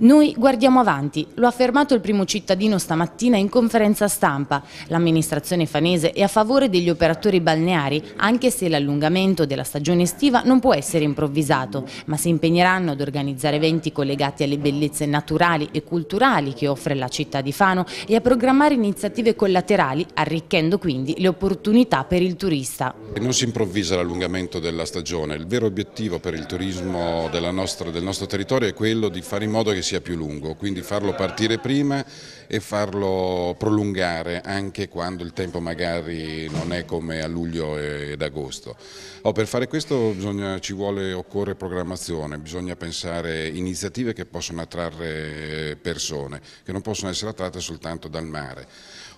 Noi guardiamo avanti, lo ha affermato il primo cittadino stamattina in conferenza stampa. L'amministrazione fanese è a favore degli operatori balneari, anche se l'allungamento della stagione estiva non può essere improvvisato, ma si impegneranno ad organizzare eventi collegati alle bellezze naturali e culturali che offre la città di Fano e a programmare iniziative collaterali, arricchendo quindi le opportunità per il turista. Non si improvvisa l'allungamento della stagione, il vero obiettivo per il turismo nostra, del nostro territorio è quello di fare in modo che sia più lungo, quindi farlo partire prima e farlo prolungare anche quando il tempo magari non è come a luglio ed agosto. Oh, per fare questo bisogna, ci vuole, occorre programmazione, bisogna pensare iniziative che possono attrarre persone, che non possono essere attratte soltanto dal mare.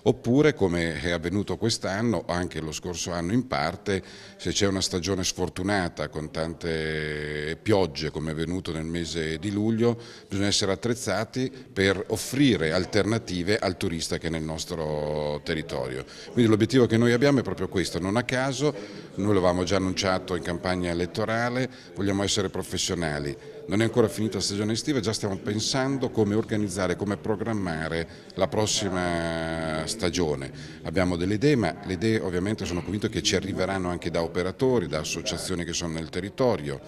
Oppure, come è avvenuto quest'anno, anche lo scorso anno in parte, se c'è una stagione sfortunata con tante piogge come è avvenuto nel mese di luglio, bisogna essere essere attrezzati per offrire alternative al turista che è nel nostro territorio. Quindi l'obiettivo che noi abbiamo è proprio questo, non a caso, noi l'avevamo già annunciato in campagna elettorale, vogliamo essere professionali, non è ancora finita la stagione estiva, già stiamo pensando come organizzare, come programmare la prossima stagione. Abbiamo delle idee, ma le idee ovviamente sono convinto che ci arriveranno anche da operatori, da associazioni che sono nel territorio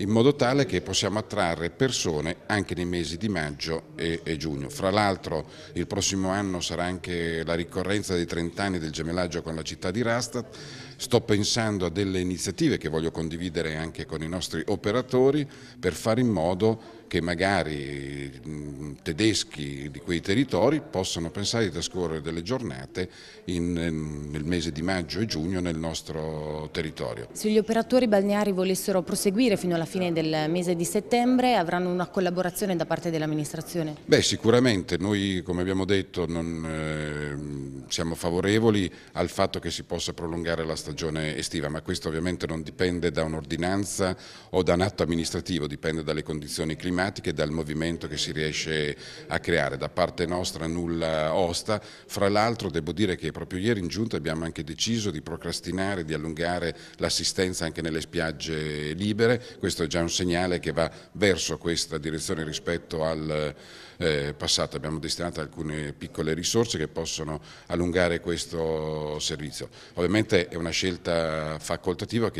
in modo tale che possiamo attrarre persone anche nei mesi di maggio e, e giugno. Fra l'altro il prossimo anno sarà anche la ricorrenza dei 30 anni del gemellaggio con la città di Rastat, sto pensando a delle iniziative che voglio condividere anche con i nostri operatori per fare in modo che magari mm, tedeschi di quei territori possano pensare di trascorrere delle giornate in, mm, nel mese di maggio e giugno nel nostro territorio. Se gli operatori balneari volessero proseguire fino alla fine del mese di settembre avranno una collaborazione da parte dell'amministrazione? Beh sicuramente, noi come abbiamo detto non, eh, siamo favorevoli al fatto che si possa prolungare la stagione estiva ma questo ovviamente non dipende da un'ordinanza o da un atto amministrativo, dipende dalle condizioni climatiche tematiche e dal movimento che si riesce a creare. Da parte nostra nulla osta, fra l'altro devo dire che proprio ieri in giunta abbiamo anche deciso di procrastinare, di allungare l'assistenza anche nelle spiagge libere, questo è già un segnale che va verso questa direzione rispetto al eh, passato, abbiamo destinato alcune piccole risorse che possono allungare questo servizio. Ovviamente è una scelta facoltativa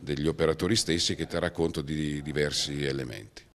degli operatori stessi che terrà conto di diversi elementi.